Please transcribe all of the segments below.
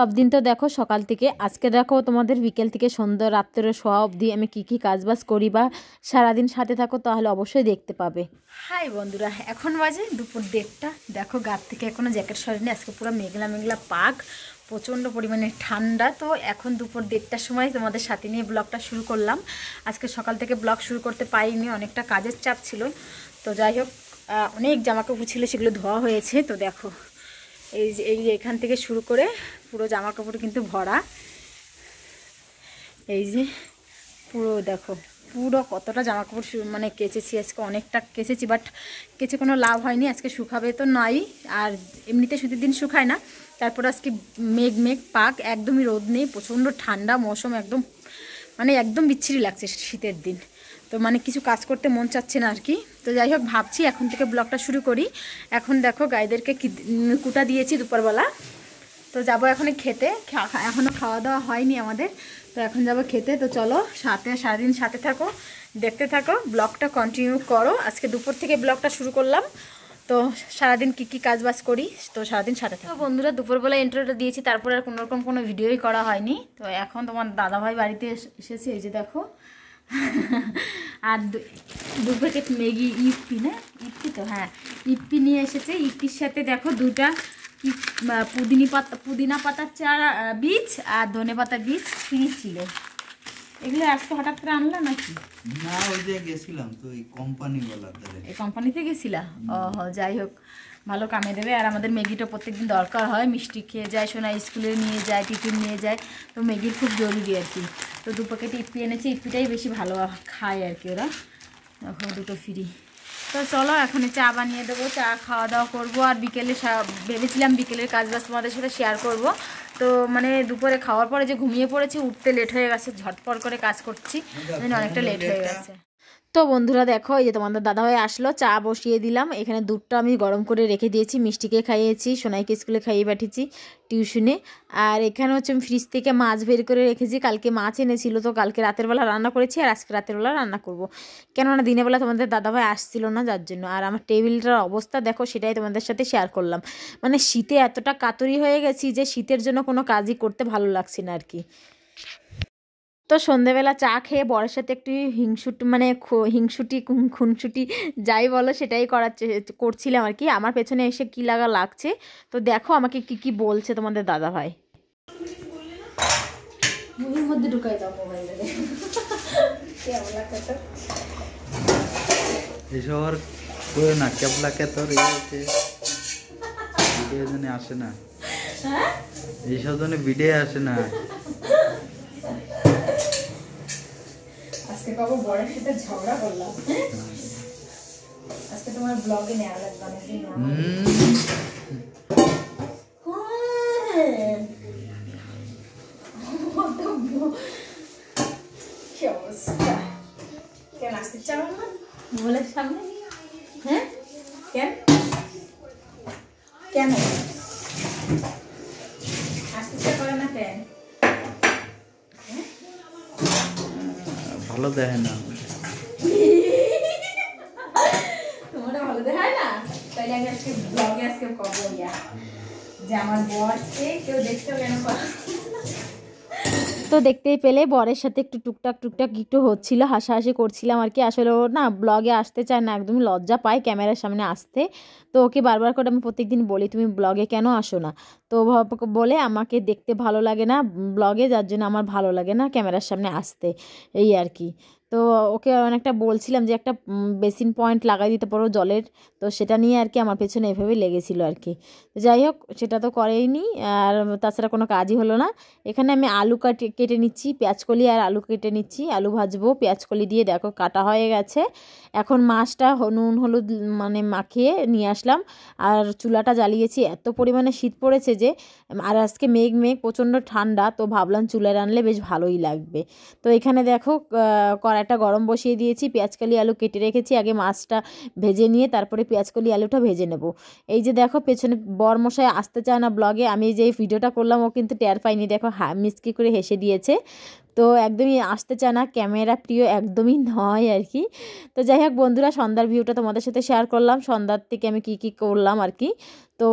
সব দিন তো দেখো সকাল থেকে আজকে দেখো তোমাদের বিকেল থেকে সন্ধ্যা রাত্রে শোয়া অবধি আমি কি কি কাজবাজ করি বা সারাদিন সাথে থাকো তাহলে অবশ্যই দেখতে পাবে হাই বন্ধুরা এখন বাজে দুপুর দেড়টা দেখো গাত থেকে এখনও জ্যাকেট সরেনি আজকে পুরো মেঘলা মেঘলা পাক প্রচণ্ড পরিমাণে ঠান্ডা তো এখন দুপুর দেড়টার সময় তোমাদের সাথে নিয়ে ব্লগটা শুরু করলাম আজকে সকাল থেকে ব্লগ শুরু করতে পারিনি অনেকটা কাজের চাপ ছিল তো যাই হোক অনেক জামাকাপড় ছিল সেগুলো ধোয়া হয়েছে তো দেখো এই যে এই এখান থেকে শুরু করে পুরো জামা কাপড় কিন্তু ভরা এই যে পুরো দেখো পুরো কতটা জামা কাপড় মানে কেচেছি আজকে অনেকটা কেচেছি বাট কেচে কোনো লাভ হয়নি আজকে শুকাবে তো নাই আর এমনিতে শুধু দিন শুকায় না তারপর আজকে মেঘ মেঘ পাক একদমই রোদ নেই প্রচণ্ড ঠান্ডা মৌসুম একদম মানে একদম বিচ্ছিরি লাগছে শীতের দিন তো মানে কিছু কাজ করতে মন চাচ্ছে না আর কি তো যাই হোক ভাবছি এখন থেকে ব্লগটা শুরু করি এখন দেখো গাইদেরকে কুটা দিয়েছি দুপুরবেলা তো যাব এখন খেতে এখনও খাওয়া দাওয়া হয়নি আমাদের তো এখন যাব খেতে তো চলো সাথে সারাদিন সাথে থাকো দেখতে থাকো ব্লগটা কন্টিনিউ করো আজকে দুপুর থেকে ব্লগটা শুরু করলাম তো সারাদিন কী কী কাজ বাজ করি তো সারাদিন সাথে থাকো বন্ধুরা দুপুরবেলা ইন্টারভিউটা দিয়েছি তারপরে আর কোনোরকম কোনো ভিডিওই করা হয়নি তো এখন তোমার দাদাভাই বাড়িতে এসেছি এই যে দেখো আর দু প্যাকেট ম্যাগি ইপি না ইপি তো হ্যাঁ ইপি নিয়ে এসেছে ইপির সাথে দেখো দুটা পুদিনি পাতা পুদিনা পাতার চারা বীজ আর ধনে পাতা বীজ ফ্রি ছিল এগুলো আজকে হঠাৎ করে আনলো নাকি না ওই যে গেছিলাম তো এই কোম্পানি এই কোম্পানিতে গেছিলা ও যাই হোক ভালো কামে দেবে আর আমাদের ম্যাগিটা প্রত্যেকদিন দরকার হয় মিষ্টি খেয়ে যায় সোনা স্কুলে নিয়ে যায় টিফিন নিয়ে যায় তো ম্যাগির খুব জরুরি আর কি তো দু প্যাকেট ইপি এনেছে ইপিটাই বেশি ভালো খায় আর কি ওরা এখন দুটো ফ্রি তো চলো এখন চা বানিয়ে দেবো চা খাওয়া দাওয়া করবো আর বিকেলে ভেবেছিলাম বিকেলের কাজ বাজ তোমাদের সাথে শেয়ার করব তো মানে দুপুরে খাওয়ার পরে যে ঘুমিয়ে পড়েছি উঠতে লেট হয়ে গেছে ঝটপট করে কাজ করছি মানে অনেকটা লেট হয়ে গেছে তো বন্ধুরা দেখো এই যে তোমাদের দাদাভাই আসলো চা বসিয়ে দিলাম এখানে দুধটা আমি গরম করে রেখে দিয়েছি মিষ্টিকে খাইয়েছি সোনাইকে স্কুলে খাইয়ে পাঠিয়েছি টিউশনে আর এখানে হচ্ছে আমি ফ্রিজ থেকে মাছ বের করে রেখেছি কালকে মাছ এনেছিল তো কালকে রাতের বেলা রান্না করেছি আর আজকে রাতের বেলা রান্না করব। কেননা দিনের বেলা তোমাদের দাদাভাই আসছিল না যার জন্য আর আমার টেবিলটার অবস্থা দেখো সেটাই তোমাদের সাথে শেয়ার করলাম মানে শীতে এতটা কাতরি হয়ে গেছি যে শীতের জন্য কোনো কাজই করতে ভালো লাগছে না আর কি তো সন্ধেবেলা চা খেয়ে বরের সাথে একটু হিংসুট মানে হিংসুটি খুনসুটি যাই বলো সেটাই করার করছিলাম আর কি আমার পেছনে এসে কি লাগা লাগছে তো দেখো আমাকে কি কি বলছে তোমাদের দাদা ভাই ইয়ে আসে না হ্যাঁ? এইসব ভিডিও আসে না আজকে বাবু বরের সাথে ঝগড়া করলাম আজকে তোমার ব্লগে নেওয়া লাগবে অনেকদিন হ্যাঁ। কেন আসতে চাও না বলে সামনে হ্যাঁ কেন কেন না তো দেখতেই পেলে বরের সাথে একটু টুকটাক টুকটাক একটু হচ্ছিল হাসাহাসি করছিলাম আর কি আসলে ও না ব্লগে আসতে চায় না একদমই লজ্জা পায় ক্যামেরার সামনে আসতে তো ওকে বারবার করে আমি প্রত্যেকদিন বলি তুমি ব্লগে কেন আসো না তো বলে আমাকে দেখতে ভালো লাগে না ব্লগে যার জন্য আমার ভালো লাগে না ক্যামেরার সামনে আসতে এই আর কি তো ওকে অনেকটা বলছিলাম যে একটা বেসিন পয়েন্ট লাগাই দিতে পারো জলের তো সেটা নিয়ে আর কি আমার পেছনে এভাবে লেগেছিলো আর কি যাই হোক সেটা তো করেইনি আর তাছাড়া কোনো কাজই হলো না এখানে আমি আলু কাটে কেটে নিচ্ছি পেঁয়াজকলি আর আলু কেটে নিচ্ছি আলু ভাজবো পেঁয়াজকলি দিয়ে দেখো কাটা হয়ে গেছে এখন মাছটা নুন হলুদ মানে মাখিয়ে নিয়ে আসলাম আর চুলাটা জ্বালিয়েছি এত পরিমাণে শীত পড়েছে যে আর আজকে মেঘ মেঘ প্রচণ্ড ঠান্ডা তো ভাবলাম চুলে রানলে বেশ ভালোই লাগবে তো এখানে দেখো কড়াইটা গরম বসিয়ে দিয়েছি পেঁয়াজকালি আলু কেটে রেখেছি আগে মাছটা ভেজে নিয়ে তারপরে পেঁয়াজকলি আলুটা ভেজে নেব এই যে দেখো পেছনে বরমশায় আসতে চায় না ব্লগে আমি যে ভিডিওটা করলাম ও কিন্তু ট্যার পাইনি দেখো হা মিসকি করে হেসে দিয়েছে তো একদমই আসতে চায় না ক্যামেরা প্রিয় একদমই নয় আর কি তো যাই হোক বন্ধুরা সন্ধ্যার ভিউটা তোমাদের সাথে শেয়ার করলাম সন্ধ্যার থেকে আমি কি কি করলাম আর কি তো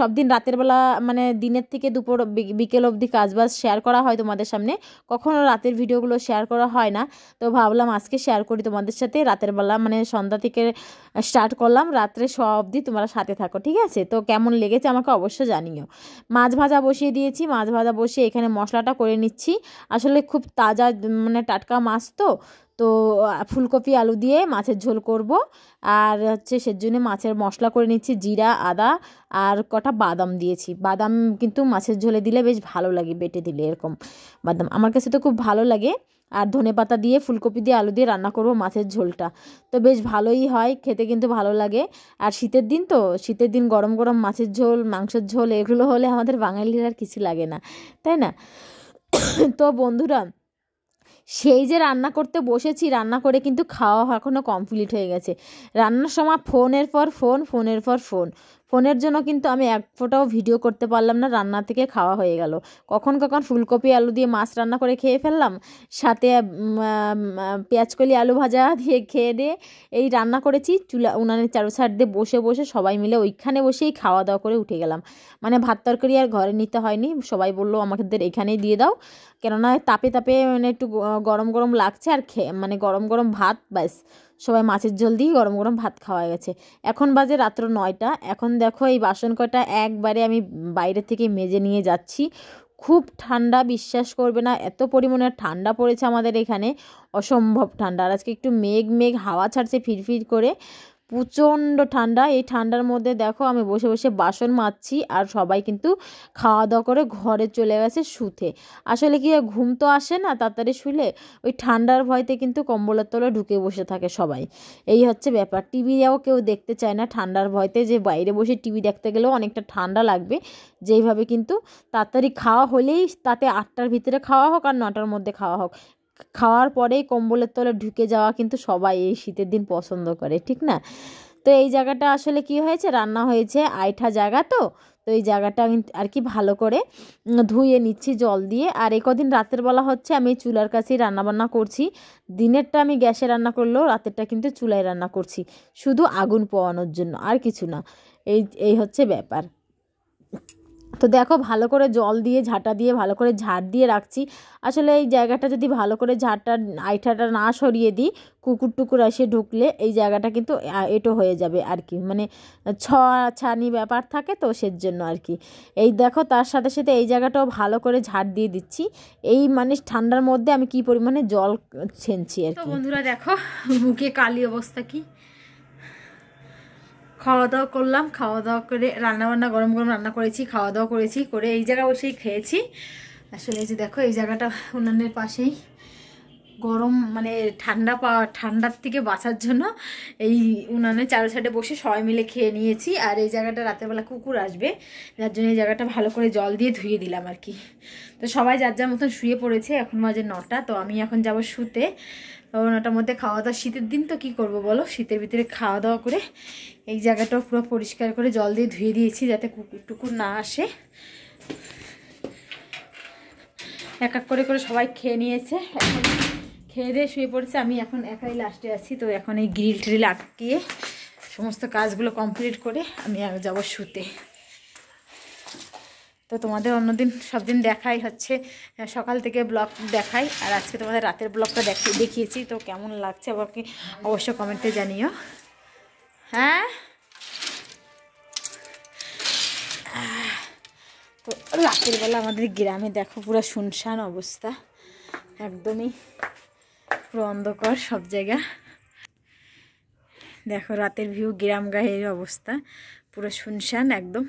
সব দিন রাতের বেলা মানে দিনের থেকে দুপুর বিকেল অবধি কাজবাজ শেয়ার করা হয় তোমাদের সামনে কখনও রাতের ভিডিওগুলো শেয়ার করা হয় না তো ভাবলাম আজকে শেয়ার করি তোমাদের সাথে রাতের বেলা মানে সন্ধ্যা থেকে স্টার্ট করলাম রাত্রে সব অবধি তোমরা সাথে থাকো ঠিক আছে তো কেমন লেগেছে আমাকে অবশ্যই জানিও মাছ ভাজা বসিয়ে দিয়েছি মাছ ভাজা বসিয়ে এখানে মশলাটা করে নিচ্ছি আসলে খুব তাজা মানে টাটকা মাছ তো তো ফুলকপি আলু দিয়ে মাছের ঝোল করব আর হচ্ছে সের জন্য মাছের মশলা করে নিচ্ছি জিরা আদা আর কটা বাদাম দিয়েছি বাদাম কিন্তু মাছের ঝোলে দিলে বেশ ভালো লাগে বেটে দিলে এরকম বাদাম আমার কাছে তো খুব ভালো লাগে আর ধনে পাতা দিয়ে ফুলকপি দিয়ে আলু দিয়ে রান্না করব মাছের ঝোলটা তো বেশ ভালোই হয় খেতে কিন্তু ভালো লাগে আর শীতের দিন তো শীতের দিন গরম গরম মাছের ঝোল মাংসের ঝোল এগুলো হলে আমাদের বাঙালির আর কিছু লাগে না তাই না তো বন্ধুরা সেই যে রান্না করতে বসেছি রান্না করে কিন্তু খাওয়া এখনও কমপ্লিট হয়ে গেছে রান্নার সময় ফোনের পর ফোন ফোনের পর ফোন ফোনের জন্য কিন্তু আমি এক ফোটাও ভিডিও করতে পারলাম না রান্না থেকে খাওয়া হয়ে গেল কখন কখন ফুলকপি আলু দিয়ে মাছ রান্না করে খেয়ে ফেললাম সাথে পেঁয়াজকলি আলু ভাজা দিয়ে খেয়ে দিয়ে এই রান্না করেছি চুলা উনানের চারো সাইড দিয়ে বসে বসে সবাই মিলে ওইখানে বসেই খাওয়া দাওয়া করে উঠে গেলাম মানে ভাত তরকারি আর ঘরে নিতে হয়নি সবাই বললো আমাদের এখানেই দিয়ে দাও কেননা তাপে তাপে মানে একটু গরম গরম লাগছে আর খেয়ে মানে গরম গরম ভাত ব্যাস সবাই মাছের জল দিয়ে গরম গরম ভাত খাওয়া গেছে এখন বাজে রাত্র নয়টা এখন দেখো এই বাসন কটা একবারে আমি বাইরে থেকে মেজে নিয়ে যাচ্ছি খুব ঠান্ডা বিশ্বাস করবে না এত পরিমাণে ঠান্ডা পড়েছে আমাদের এখানে অসম্ভব ঠান্ডা আর আজকে একটু মেঘ মেঘ হাওয়া ছাড়ছে ফিরফির করে প্রচণ্ড ঠান্ডা এই ঠান্ডার মধ্যে দেখো আমি বসে বসে বাসন মাজছি আর সবাই কিন্তু খাওয়া দাওয়া করে ঘরে চলে গেছে শুতে আসলে কি ঘুম তো আসে না তাড়াতাড়ি শুলে ওই ঠান্ডার ভয়তে কিন্তু কম্বলের তলে ঢুকে বসে থাকে সবাই এই হচ্ছে ব্যাপার টিভিও কেউ দেখতে চায় না ঠান্ডার ভয়তে যে বাইরে বসে টিভি দেখতে গেলেও অনেকটা ঠান্ডা লাগবে যেইভাবে কিন্তু তাড়াতাড়ি খাওয়া হলেই তাতে আটটার ভিতরে খাওয়া হোক আর নটার মধ্যে খাওয়া হোক খাওয়ার পরেই কম্বলের তলে ঢুকে যাওয়া কিন্তু সবাই এই শীতের দিন পছন্দ করে ঠিক না তো এই জায়গাটা আসলে কি হয়েছে রান্না হয়েছে আইঠা জায়গা তো তো এই জায়গাটা আর কি ভালো করে ধুয়ে নিচ্ছি জল দিয়ে আর এ কদিন রাতের বলা হচ্ছে আমি চুলার কাছেই রান্নাবান্না করছি দিনেরটা আমি গ্যাসে রান্না করলেও রাতেরটা কিন্তু চুলায় রান্না করছি শুধু আগুন পোয়ানোর জন্য আর কিছু না এই এই হচ্ছে ব্যাপার তো দেখো ভালো করে জল দিয়ে ঝাঁটা দিয়ে ভালো করে ঝাড় দিয়ে রাখছি আসলে এই জায়গাটা যদি ভালো করে ঝাড়টা আইঠাটা না সরিয়ে দিই কুকুর টুকুর এসে ঢুকলে এই জায়গাটা কিন্তু এটো হয়ে যাবে আর কি মানে ছ ছানি ব্যাপার থাকে তো সের জন্য আর কি এই দেখো তার সাথে সাথে এই জায়গাটাও ভালো করে ঝাড় দিয়ে দিচ্ছি এই মানে ঠান্ডার মধ্যে আমি কি পরিমাণে জল ছেনছি আর কি বন্ধুরা দেখো মুখে কালি অবস্থা কি খাওয়া দাওয়া করলাম খাওয়া দাওয়া করে রান্নাবান্না গরম গরম রান্না করেছি খাওয়া দাওয়া করেছি করে এই জায়গা বসেই খেয়েছি আসলে এই যে দেখো এই জায়গাটা উনানের পাশেই গরম মানে ঠান্ডা পা ঠান্ডার থেকে বাঁচার জন্য এই উনানে চারো সাইডে বসে সবাই মিলে খেয়ে নিয়েছি আর এই জায়গাটা রাতেরবেলা কুকুর আসবে যার জন্য এই জায়গাটা ভালো করে জল দিয়ে ধুয়ে দিলাম আর কি তো সবাই যার যার মতন শুয়ে পড়েছে এখন মাঝে নটা তো আমি এখন যাব শুতে তখন ওটার মধ্যে খাওয়া দাওয়া শীতের দিন তো কি করব বলো শীতের ভিতরে খাওয়া দাওয়া করে এই জায়গাটাও পুরো পরিষ্কার করে জল দিয়ে ধুয়ে দিয়েছি যাতে কুকুর টুকুর না আসে এক এক করে করে সবাই খেয়ে নিয়েছে খেয়ে দিয়ে শুয়ে পড়েছে আমি এখন একাই লাস্টে আছি তো এখন এই গ্রিল ট্রিল আটকিয়ে সমস্ত কাজগুলো কমপ্লিট করে আমি যাব শুতে তো তোমাদের অন্যদিন সব দিন দেখাই হচ্ছে সকাল থেকে ব্লগ দেখাই আর আজকে তোমাদের রাতের ব্লগটা দেখিয়েছি তো কেমন লাগছে আমাকে অবশ্যই কমেন্টে জানিও হ্যাঁ তো রাতের বেলা আমাদের গ্রামে দেখো পুরো শুনশান অবস্থা একদমই পুরো অন্ধকার সব জায়গা দেখো রাতের ভিউ গ্রাম গায়ের অবস্থা পুরো শুনশান একদম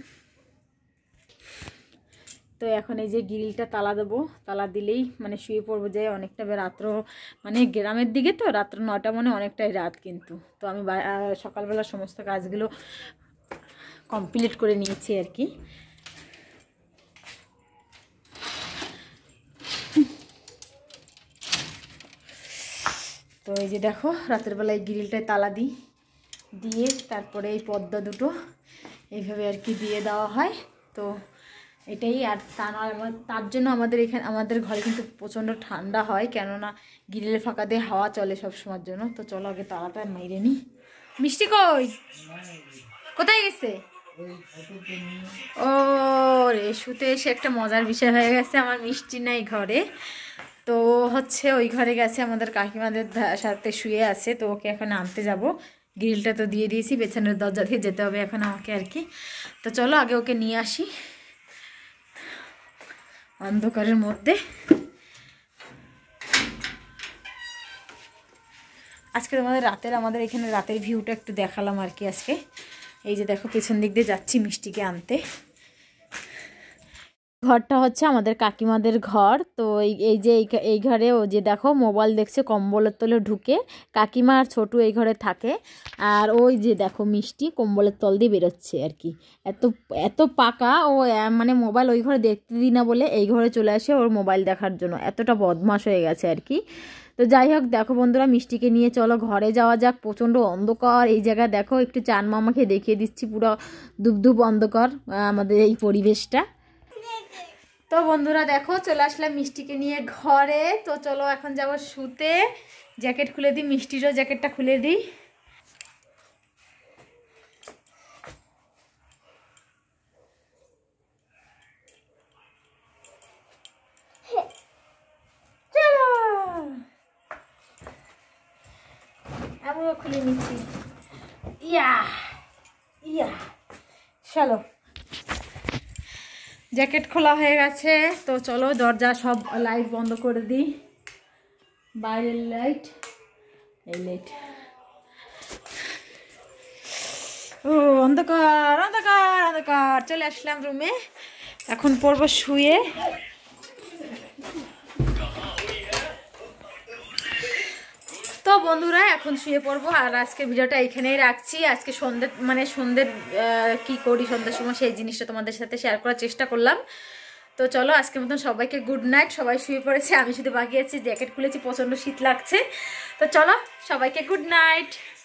তো এখন এই যে গ্রিলটা তালা দেবো তালা দিলেই মানে শুয়ে পড়বো যে অনেকটা রাত্র মানে গ্রামের দিকে তো রাত্র নটা মানে অনেকটাই রাত কিন্তু তো আমি সকালবেলা সমস্ত কাজগুলো কমপ্লিট করে নিয়েছি আর কি তো এই যে দেখো রাতের বেলায় গ্রিলটায় তালা দিই দিয়ে তারপরে এই পদ্মা দুটো এইভাবে আর কি দিয়ে দেওয়া হয় তো এটাই আর তা নয় তার জন্য আমাদের এখানে আমাদের ঘরে কিন্তু প্রচণ্ড ঠান্ডা হয় কেননা গ্রিলের ফাঁকা দিয়ে হাওয়া চলে সব সময়ের জন্য তো চলো আগে আর মেরে নি মিষ্টি কই কোথায় গেছে ও রে শুতে এসে একটা মজার বিষয় হয়ে গেছে আমার মিষ্টি নাই ঘরে তো হচ্ছে ওই ঘরে গেছে আমাদের কাকিমাদের সাথে শুয়ে আছে তো ওকে এখন আনতে যাব গ্রিলটা তো দিয়ে দিয়েছি পেছনের দরজা দিয়ে যেতে হবে এখন আমাকে আর কি তো চলো আগে ওকে নিয়ে আসি অন্ধকারের মধ্যে আজকে তোমাদের রাতের আমাদের এখানে রাতের ভিউটা একটু দেখালাম আর কি আজকে এই যে দেখো পেছন দিক দিয়ে যাচ্ছি মিষ্টিকে আনতে ঘরটা হচ্ছে আমাদের কাকিমাদের ঘর তো এই যে এই ঘরে ও যে দেখো মোবাইল দেখছে কম্বলের তলে ঢুকে কাকিমা আর ছোটু এই ঘরে থাকে আর ওই যে দেখো মিষ্টি কম্বলের তল দিয়ে বেরোচ্ছে আর কি এত এত পাকা ও মানে মোবাইল ওই ঘরে দেখতে দিই না বলে এই ঘরে চলে আসে ওর মোবাইল দেখার জন্য এতটা বদমাস হয়ে গেছে আর কি তো যাই হোক দেখো বন্ধুরা মিষ্টিকে নিয়ে চলো ঘরে যাওয়া যাক প্রচণ্ড অন্ধকার এই জায়গায় দেখো একটু চান মামাকে দেখিয়ে দিচ্ছি পুরো দুবদুব অন্ধকার আমাদের এই পরিবেশটা তো বন্ধুরা দেখো চলে আসলাম মিষ্টিকে নিয়ে ঘরে তো চলো এখন যাবো শুতে জ্যাকেট খুলে দিই মিষ্টিরও জ্যাকেটটা খুলে দিই আমিও খুলে নিচ্ছি ইয়া ইয়া চলো জ্যাকেট খোলা হয়ে গেছে তো চলো দরজা সব লাইট বন্ধ করে দিই বাইরের লাইট এই লাইট ও অন্ধকার অন্ধকার অন্ধকার চলে আসলাম রুমে এখন পড়বো শুয়ে বন্ধুরা এখন শুয়ে পড়বো আর আজকে ভিডিওটা এখানেই রাখছি আজকে সন্ধ্যে মানে সন্ধ্যের কি করি সন্ধ্যের সময় সেই জিনিসটা তোমাদের সাথে শেয়ার করার চেষ্টা করলাম তো চলো আজকের মতন সবাইকে গুড নাইট সবাই শুয়ে পড়েছে আমি শুধু বাকি আছি জ্যাকেট খুলেছি প্রচণ্ড শীত লাগছে তো চলো সবাইকে গুড নাইট